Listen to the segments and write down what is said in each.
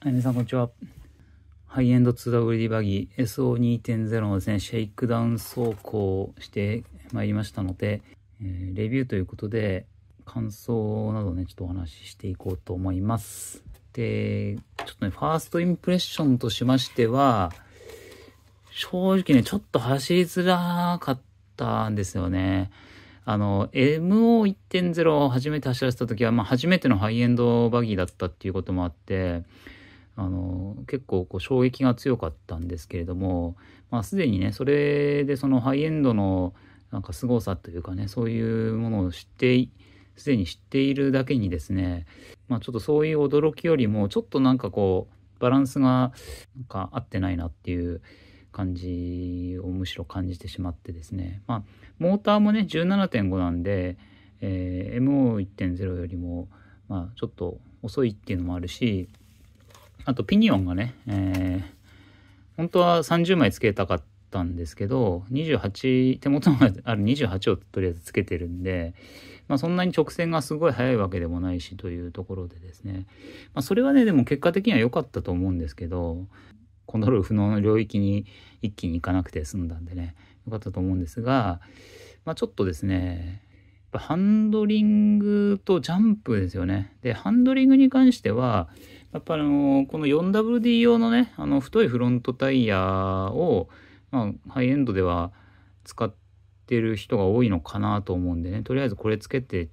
はい、皆さん、こんにちは。ハイエンド 2W d バギー SO2.0 のですね、シェイクダウン走行してまいりましたので、えー、レビューということで、感想などね、ちょっとお話ししていこうと思います。で、ちょっとね、ファーストインプレッションとしましては、正直ね、ちょっと走りづらかったんですよね。あの、MO1.0 を初めて走らせた時は、まあ初めてのハイエンドバギーだったっていうこともあって、あの結構こう衝撃が強かったんですけれども、まあ、すでにねそれでそのハイエンドのなんか凄さというかねそういうものを知ってすでに知っているだけにですね、まあ、ちょっとそういう驚きよりもちょっとなんかこうバランスがなんか合ってないなっていう感じをむしろ感じてしまってですね、まあ、モーターもね17.5なんで、えー、MO1.0 よりも、まあ、ちょっと遅いっていうのもあるしあとピニオンがね、えー、本当は30枚つけたかったんですけど、28、手元のある28をとりあえずつけてるんで、まあ、そんなに直線がすごい速いわけでもないしというところでですね、まあ、それはね、でも結果的には良かったと思うんですけど、コントロール不能の領域に一気に行かなくて済んだんでね、良かったと思うんですが、まあ、ちょっとですね、ぱハンドリングとジャンプですよね。で、ハンドリングに関しては、やっぱあのこの 4WD 用のね、あの、太いフロントタイヤを、まあ、ハイエンドでは使ってる人が多いのかなと思うんでね、とりあえずこれつけて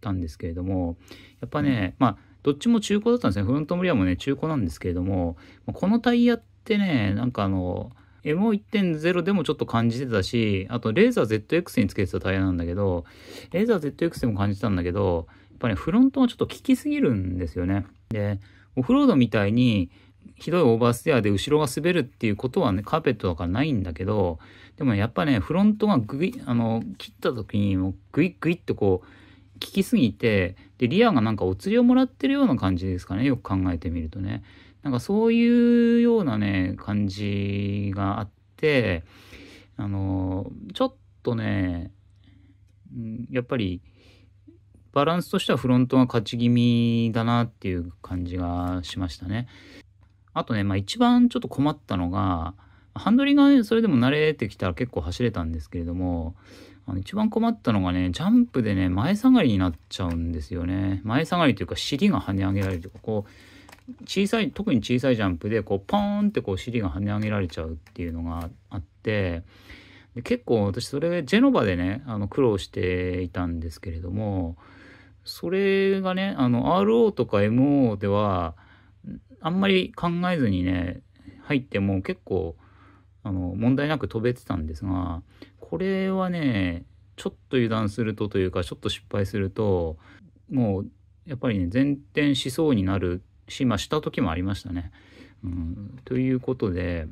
たんですけれども、やっぱね、まあ、どっちも中古だったんですね。フロントモリアもね、中古なんですけれども、このタイヤってね、なんかあの、M1.0 でもちょっと感じてたし、あとレーザー ZX につけてたタイヤなんだけど、レーザー ZX でも感じたんだけど、やっぱね、フロントがちょっと効きすぎるんですよね。で、オフロードみたいに、ひどいオーバーステアで後ろが滑るっていうことはね、カーペットだからないんだけど、でもやっぱね、フロントがグイ、あの、切った時にグイグイってこう、効きすぎて、で、リアがなんかお釣りをもらってるような感じですかね、よく考えてみるとね。なんかそういうようなね、感じがあって、あの、ちょっとね、やっぱり、バランスとしてはフロントが勝ち気味だなっていう感じがしましたね。あとね、まあ一番ちょっと困ったのが、ハンドリングはそれでも慣れてきたら結構走れたんですけれども、あの一番困ったのがね、ジャンプでね、前下がりになっちゃうんですよね。前下がりというか尻が跳ね上げられるというか、こう、小さい特に小さいジャンプでこうポーンってこう尻が跳ね上げられちゃうっていうのがあってで結構私それジェノバでねあの苦労していたんですけれどもそれがねあの RO とか MO ではあんまり考えずにね入っても結構あの問題なく飛べてたんですがこれはねちょっと油断するとというかちょっと失敗するともうやっぱりね前転しそうになるし、まあ、した時もありましたね。うん、ということで、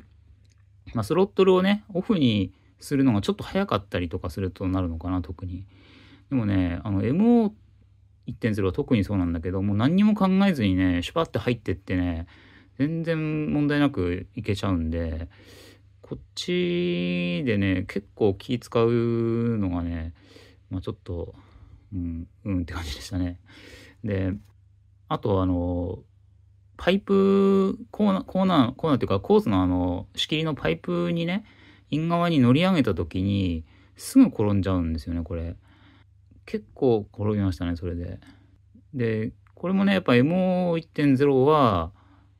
まあ、スロットルをね、オフにするのがちょっと早かったりとかするとなるのかな、特に。でもね、あの、MO1.0 は特にそうなんだけど、もう何にも考えずにね、シュパって入ってってね、全然問題なくいけちゃうんで、こっちでね、結構気使うのがね、まあ、ちょっと、うん、うんって感じでしたね。で、あとあの、パイプ、コーナー、コーナー、コーナーっていうか、コースのあの、仕切りのパイプにね、イン側に乗り上げた時に、すぐ転んじゃうんですよね、これ。結構転びましたね、それで。で、これもね、やっぱ MO1.0 は、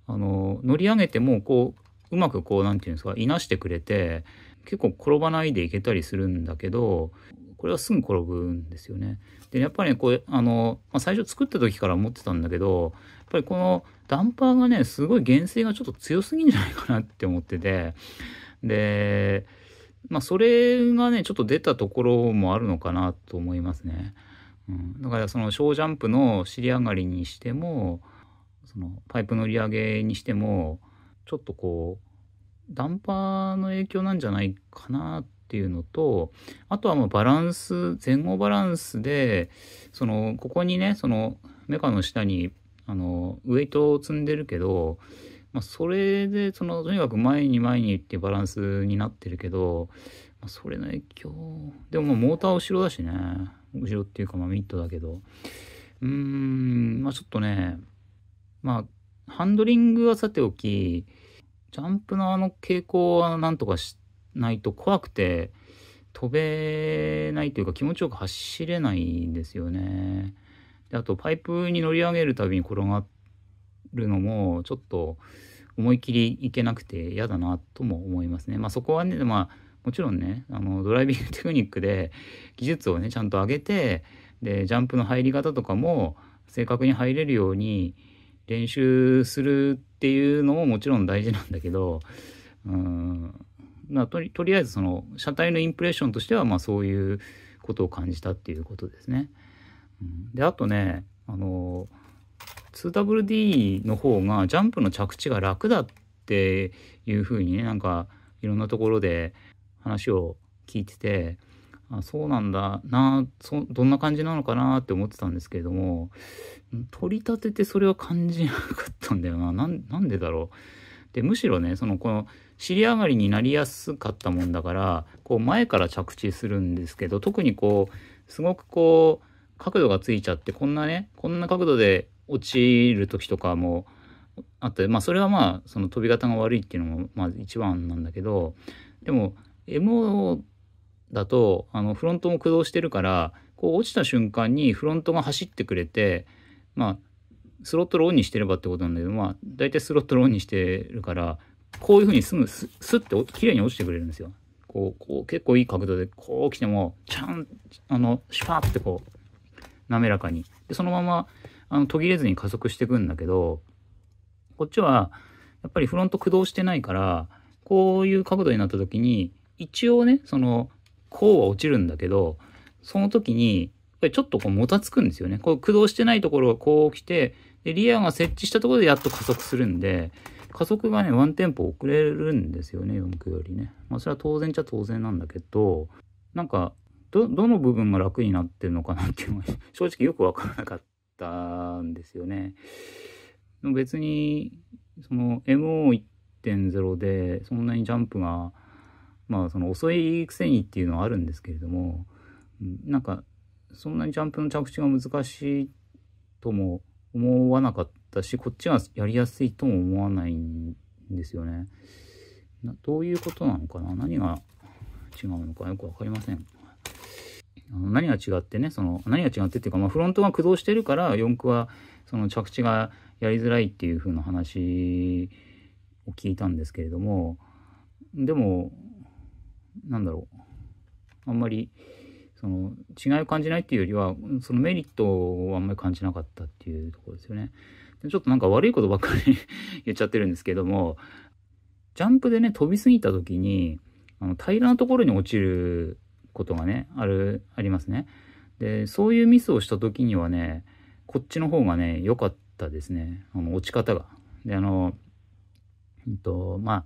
あの、乗り上げても、こう、うまくこう、なんていうんですか、いなしてくれて、結構転ばないでいけたりするんだけど、これはすぐ転ぶんですよね。でやっぱり、ね、これあの、まあ、最初作った時から思ってたんだけどやっぱりこのダンパーがねすごい厳正がちょっと強すぎんじゃないかなって思っててでまあそれがねちょっと出たところもあるのかなと思いますね。うん、だからその小ジャンプの尻上がりにしてもそのパイプの売り上げにしてもちょっとこうダンパーの影響なんじゃないかなっていうのとあとはまバランス前後バランスでそのここにねそのメカの下にあのウエイトを積んでるけど、まあ、それでそのとにかく前に前にっていうバランスになってるけど、まあ、それの影響でもモーター後ろだしね後ろっていうかまあミッドだけどうーんまあちょっとねまあハンドリングはさておきジャンプのあの傾向はなんとかしないと怖くて飛べないというか気持ちよく走れないんですよね。であとパイプに乗り上げるたびに転がるのもちょっと思い切りいけなくて嫌だなとも思いますね。まあ、そこはね、まあ、もちろんねあのドライビングテクニックで 技術をねちゃんと上げてでジャンプの入り方とかも正確に入れるように練習するっていうのももちろん大事なんだけどうんまあ、とりとりあえずその車体のインプレッションとしてはまあそういうことを感じたっていうことですね。うん、であとねあの 2WD の方がジャンプの着地が楽だっていうふうにねなんかいろんなところで話を聞いててあそうなんだなそどんな感じなのかなって思ってたんですけれども取り立ててそれは感じなかったんだよななんでだろう。でむしろねそのこの尻上がりになりやすかったもんだからこう前から着地するんですけど特にこうすごくこう角度がついちゃってこんなねこんな角度で落ちる時とかもあってまあそれはまあその飛び方が悪いっていうのもまあ一番なんだけどでも MO だとあのフロントも駆動してるからこう落ちた瞬間にフロントが走ってくれてまあスロットルオンにしてればってことなんだけどまあ大体スロットルオンにしてるからこういうふうにすぐスッて綺麗に落ちてくれるんですよ。こう、こう結構いい角度でこう来ても、ちゃん、あの、シュパーってこう、滑らかに。で、そのまま、あの、途切れずに加速してくんだけど、こっちは、やっぱりフロント駆動してないから、こういう角度になった時に、一応ね、その、こうは落ちるんだけど、その時に、やっぱりちょっとこうもたつくんですよね。こう駆動してないところがこう来て、で、リアが設置したところでやっと加速するんで、加速がね、ワンテンポ遅れるんですよね、四駆よりね。まあ、それは当然ちゃ当然なんだけど、なんか、ど、どの部分が楽になってるのかなっていうのは、正直よくわからなかったんですよね。別に、その MO1.0 で、そんなにジャンプが、まあ、その遅いくせにっていうのはあるんですけれども、なんか、そんなにジャンプの着地が難しいとも思わなかったったし、こっちがやりやすいとも思わないんですよね。どういうことなのかな何が違うのかよく分かりません。何が違ってね、その、何が違ってっていうか、まあ、フロントが駆動してるから、四駆は、その着地がやりづらいっていう風な話を聞いたんですけれども、でも、なんだろう。あんまり、その、違いを感じないっていうよりは、そのメリットをあんまり感じなかったっていうところですよね。ちょっとなんか悪いことばっかり 言っちゃってるんですけども、ジャンプでね、飛びすぎた時に、あの平らなところに落ちることがね、ある、ありますね。で、そういうミスをした時にはね、こっちの方がね、良かったですね。あの、落ち方が。で、あの、えっと、まあ、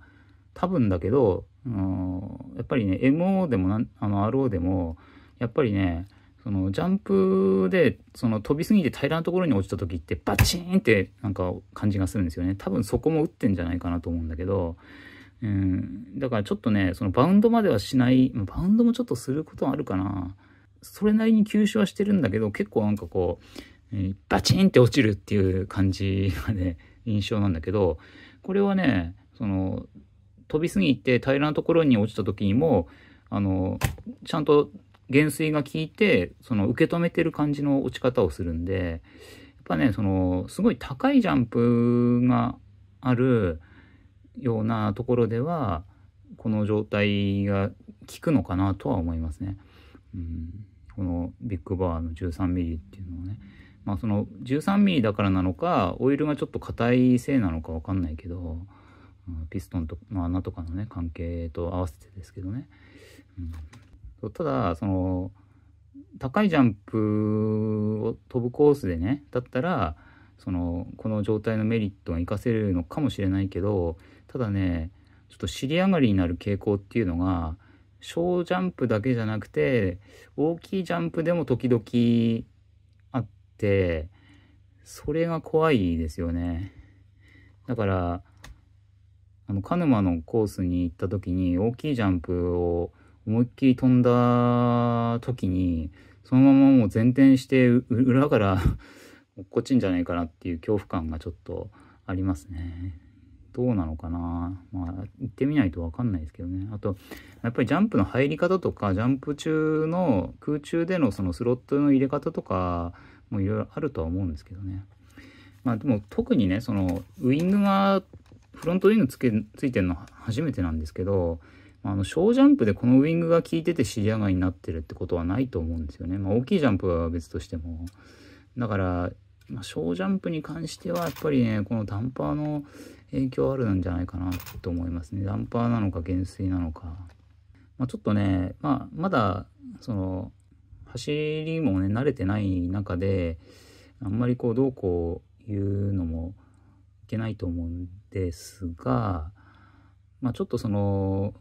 多分だけど、うん、やっぱりね、MO でもあの RO でも、やっぱりね、そのジャンプでその飛びすぎて平らなところに落ちた時ってバチーンってなんか感じがするんですよね多分そこも打ってんじゃないかなと思うんだけどうんだからちょっとねそのバウンドまではしないバウンドもちょっとすることはあるかなそれなりに吸収はしてるんだけど結構なんかこう、えー、バチンって落ちるっていう感じがね印象なんだけどこれはねその飛びすぎて平らなところに落ちた時にもあのちゃんと減衰が効いてその受け止めてる感じの落ち方をするんでやっぱねそのすごい高いジャンプがあるようなところではこの状態が効くのかなとは思いますね。うん、このビッグバーの 13mm っていうのはね。まあその 13mm だからなのかオイルがちょっと硬いせいなのか分かんないけど、うん、ピストンとの穴とかのね関係と合わせてですけどね。うんただその高いジャンプを飛ぶコースでねだったらそのこの状態のメリットが活かせるのかもしれないけどただねちょっと尻上がりになる傾向っていうのが小ジャンプだけじゃなくて大きいジャンプでも時々あってそれが怖いですよねだからあの鹿沼のコースに行った時に大きいジャンプを思いっきり飛んだ時に、そのままもう前転して、裏から落っこちんじゃないかなっていう恐怖感がちょっとありますね。どうなのかなまあ、行ってみないとわかんないですけどね。あと、やっぱりジャンプの入り方とか、ジャンプ中の空中でのそのスロットの入れ方とか、もいろいろあるとは思うんですけどね。まあでも特にね、そのウイングが、フロントウイングつけついてるの初めてなんですけど、あの小ジャンプでこのウイングが効いてて尻上がりになってるってことはないと思うんですよね。まあ、大きいジャンプは別としても。だから、まあ、小ジャンプに関してはやっぱりね、このダンパーの影響あるんじゃないかなと思いますね。ダンパーなのか減衰なのか。まあ、ちょっとね、まあ、まだその走りもね慣れてない中であんまりこうどうこう言うのもいけないと思うんですが、まあ、ちょっとその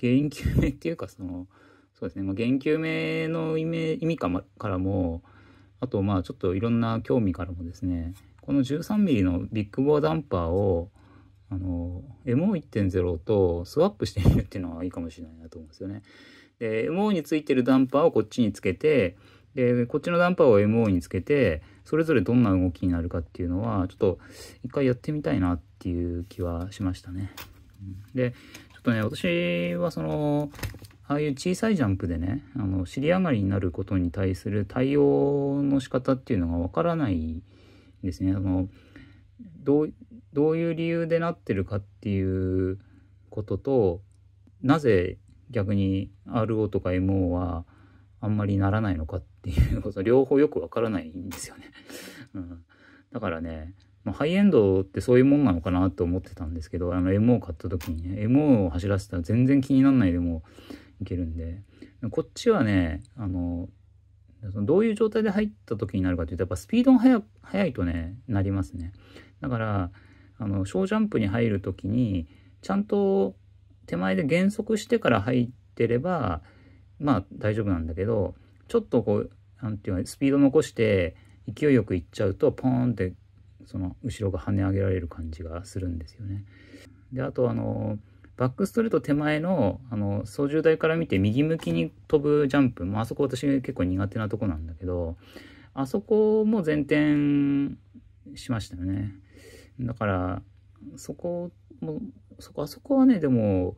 原因究明っていうかそのそうですね、まあ、原因究明の意味意味か、ま、からもあとまあちょっといろんな興味からもですねこの 13mm のビッグボアダンパーをあの MO1.0 とスワップしてみるっていうのはいいかもしれないなと思うんですよね。で MO についてるダンパーをこっちにつけてでこっちのダンパーを MO につけてそれぞれどんな動きになるかっていうのはちょっと一回やってみたいなっていう気はしましたね。でっとね、私はその、ああいう小さいジャンプでね、あの、尻上がりになることに対する対応の仕方っていうのがわからないですね。あの、どう、どういう理由でなってるかっていうことと、なぜ逆に RO とか MO はあんまりならないのかっていうこと、両方よくわからないんですよね。うん。だからね、まあ、ハイエンドってそういうもんなのかなと思ってたんですけど、あの MO 買った時にね、MO を走らせたら全然気になんないでもいけるんで、こっちはね、あの、どういう状態で入った時になるかというと、やっぱスピードが速速いとね、なりますね。だから、あの、小ジャンプに入る時に、ちゃんと手前で減速してから入ってれば、まあ大丈夫なんだけど、ちょっとこう、なんていうの？スピード残して、勢いよく行っちゃうと、ポーンってその後ろが跳ね上げられる感じがするんですよね。であとあのバックストレート手前のあの操縦台から見て右向きに飛ぶジャンプ、まあそこ私結構苦手なとこなんだけどあそこも前転しましたよね。だからそこもそこあそこはねでも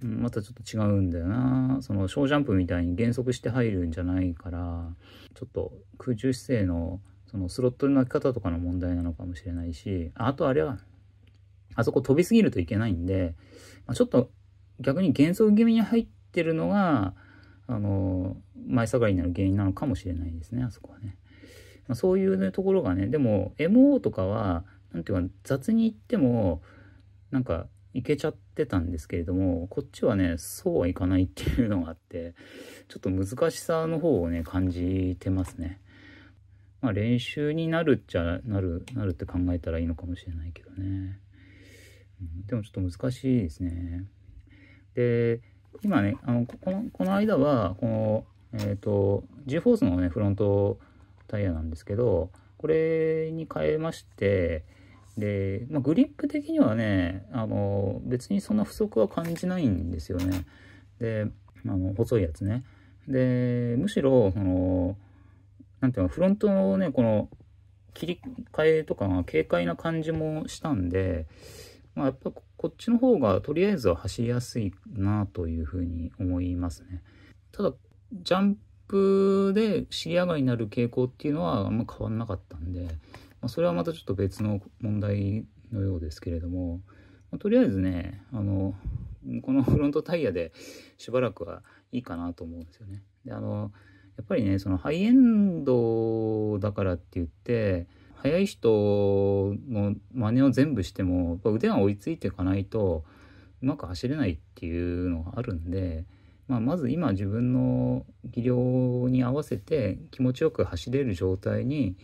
またちょっと違うんだよなその小ジャンプみたいに減速して入るんじゃないからちょっと空中姿勢のそのスロットの開き方とかの問題なのかもしれないし、あとあれは、あそこ飛びすぎるといけないんで、まあ、ちょっと逆に幻想気味に入ってるのが、あの、前下がりになる原因なのかもしれないですね、あそこはね。まあ、そういう、ね、ところがね、でも MO とかは、なんていうか、雑に言っても、なんか、いけちゃってたんですけれども、こっちはね、そうはいかないっていうのがあって、ちょっと難しさの方をね、感じてますね。まあ練習になるっちゃなる、なるって考えたらいいのかもしれないけどね。うん、でもちょっと難しいですね。で、今ね、あのこのこの間は、この、えっ、ー、と、G-Force のね、フロントタイヤなんですけど、これに変えまして、で、まあ、グリップ的にはね、あの、別にそんな不足は感じないんですよね。で、あの、細いやつね。で、むしろ、その、なんていうの、フロントのね、この切り替えとかが軽快な感じもしたんで、まあ、やっぱこっちの方がとりあえずは走りやすいなというふうに思いますね。ただ、ジャンプで尻上がりになる傾向っていうのはあんま変わんなかったんで、まあ、それはまたちょっと別の問題のようですけれども、まあ、とりあえずね、あの、このフロントタイヤでしばらくはいいかなと思うんですよね。で、あの、やっぱりねそのハイエンドだからって言って速い人の真似を全部しても腕が追いついていかないとうまく走れないっていうのがあるんで、まあ、まず今自分の技量に合わせて気持ちよく走れる状態に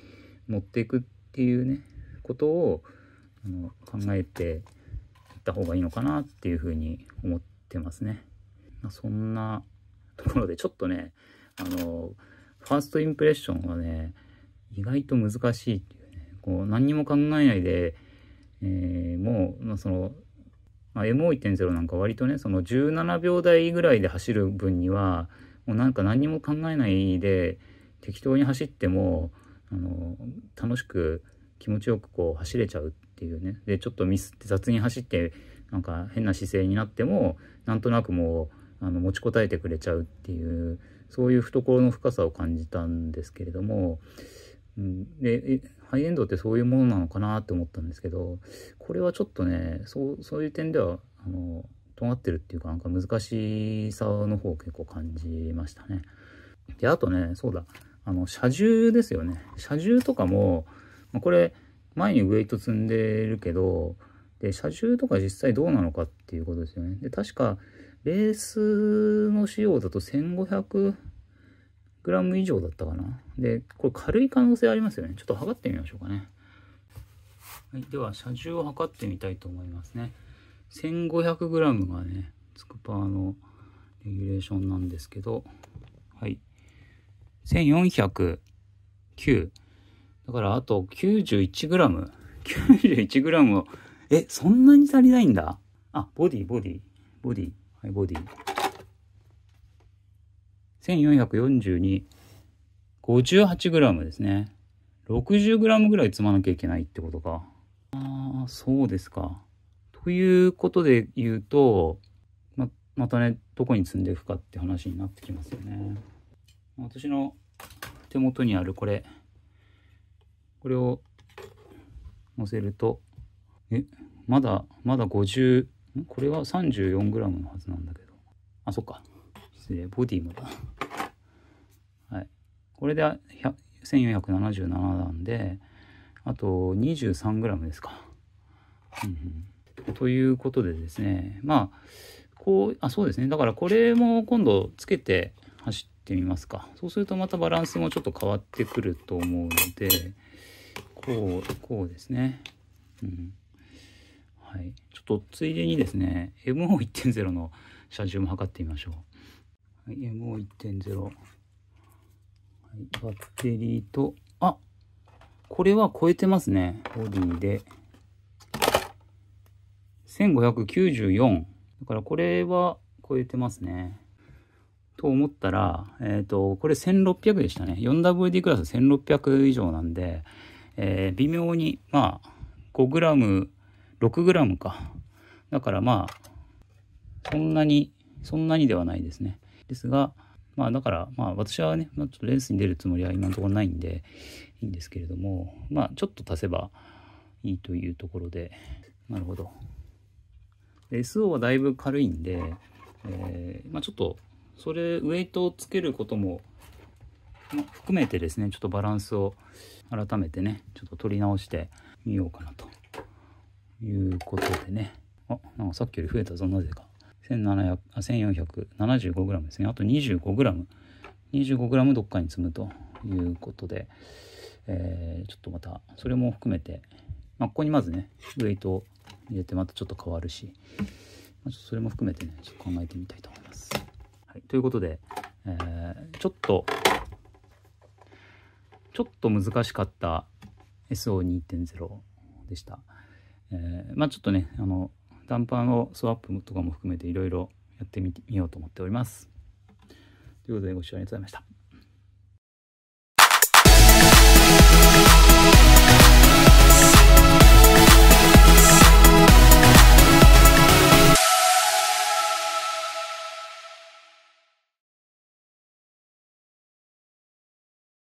持っていくっていうねことをあの考えていった方がいいのかなっていうふうに思ってますね。まあ、そんなところでちょっとねあの、ファーストインプレッションはね、意外と難しいっていうね、こう、何にも考えないで、えー、もう、まあ、その、まあ、MO1.0 なんか割とね、その17秒台ぐらいで走る分には、もうなんか何にも考えないで、適当に走っても、あの、楽しく気持ちよくこう走れちゃうっていうね。で、ちょっとミスって雑に走って、なんか変な姿勢になっても、なんとなくもう、あの持ちこたえてくれちゃうっていうそういう懐の深さを感じたんですけれども、うん、でハイエンドってそういうものなのかなって思ったんですけどこれはちょっとねそうそういう点ではあの尖ってるっていうかなんか難しさの方を結構感じましたね。であとねそうだあの車重ですよね車重とかも、まあ、これ前にウェイト積んでるけどで車重とか実際どうなのかっていうことですよね。で確かベースの仕様だと 1500g 以上だったかな。で、これ軽い可能性ありますよね。ちょっと測ってみましょうかね。はい、では、車重を測ってみたいと思いますね。1500g がね、つくパーのレギュレーションなんですけど、はい。1409。だから、あと 91g。91g を、え、そんなに足りないんだあ、ボディ、ボディ、ボディ。はい、ボディ。1442、58g ですね。60g ぐらい積まなきゃいけないってことか。ああ、そうですか。ということで言うと、ま、またね、どこに積んでいくかって話になってきますよね。私の手元にあるこれ、これを乗せると、え、まだ、まだ50、これは 34g のはずなんだけど。あ、そっか。失礼、ボディもだ。はい。これで1477なんで、あと 23g ですか。ということでですね。まあ、こう、あ、そうですね。だからこれも今度つけて走ってみますか。そうするとまたバランスもちょっと変わってくると思うので、こう、こうですね。うんはい、ちょっとついでにですね MO1.0 の車重も測ってみましょう、はい、MO1.0、はい、バッテリーとあこれは超えてますねボディで1594だからこれは超えてますねと思ったら、えっ、ー、と、これ1600でしたね。4WD クラス1600以上なんで、えー、微妙に、まあ、5g 6g か。だからまあ、そんなに、そんなにではないですね。ですが、まあだから、まあ私はね、ちょっとレースに出るつもりは今のところないんで、いいんですけれども、まあちょっと足せばいいというところで、なるほど。SO はだいぶ軽いんで、えー、まあちょっと、それ、ウェイトをつけることも、含めてですね、ちょっとバランスを改めてね、ちょっと取り直してみようかなということでね。あ、なんかさっきより増えたぞ、なぜか。1475g ですね。あと 25g。25g どっかに積むということで、えー、ちょっとまた、それも含めて、まあ、ここにまずね、ウエイトを入れてまたちょっと変わるし、まあ、それも含めてね、ちょっと考えてみたいと思います。はい、ということで、えー、ちょっと、ちょっと難しかった SO2.0 でした。えー、まあちょっとねあのンパンをスワップとかも含めていろいろやってみようと思っております。ということでご視聴ありがとうございました。